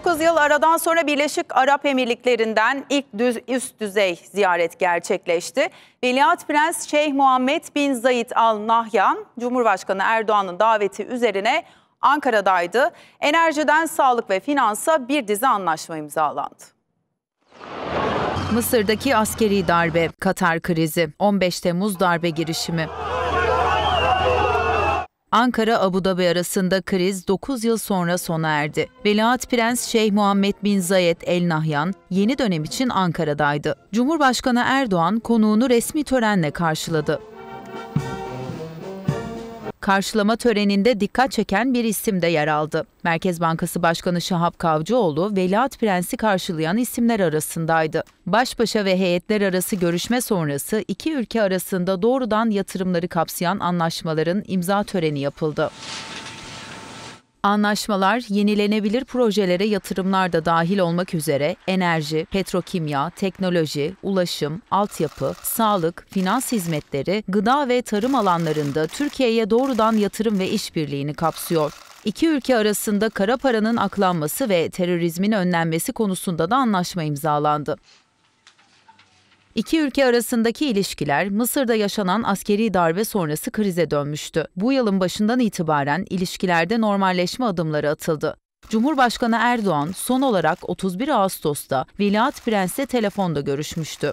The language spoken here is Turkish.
9 yıl aradan sonra Birleşik Arap Emirlikleri'nden ilk düz, üst düzey ziyaret gerçekleşti. Veliaht Prens Şeyh Muhammed bin Zayid Al Nahyan, Cumhurbaşkanı Erdoğan'ın daveti üzerine Ankara'daydı. Enerjiden sağlık ve finansa bir dizi anlaşma imzalandı. Mısır'daki askeri darbe, Katar krizi, 15 Temmuz darbe girişimi. Ankara-Abu Dhabi arasında kriz 9 yıl sonra sona erdi. Veliaht Prens Şeyh Muhammed bin Zayed El Nahyan yeni dönem için Ankara'daydı. Cumhurbaşkanı Erdoğan konuğunu resmi törenle karşıladı karşılama töreninde dikkat çeken bir isim de yer aldı. Merkez Bankası Başkanı Şahap Kavcıoğlu, Veliaht Prensi karşılayan isimler arasındaydı. Baş başa ve heyetler arası görüşme sonrası iki ülke arasında doğrudan yatırımları kapsayan anlaşmaların imza töreni yapıldı. Anlaşmalar yenilenebilir projelere yatırımlar da dahil olmak üzere enerji, petrokimya, teknoloji, ulaşım, altyapı, sağlık, finans hizmetleri, gıda ve tarım alanlarında Türkiye'ye doğrudan yatırım ve işbirliğini kapsıyor. İki ülke arasında kara paranın aklanması ve terörizmin önlenmesi konusunda da anlaşma imzalandı. İki ülke arasındaki ilişkiler Mısır'da yaşanan askeri darbe sonrası krize dönmüştü. Bu yılın başından itibaren ilişkilerde normalleşme adımları atıldı. Cumhurbaşkanı Erdoğan son olarak 31 Ağustos'ta Veliaht Prens'le telefonda görüşmüştü.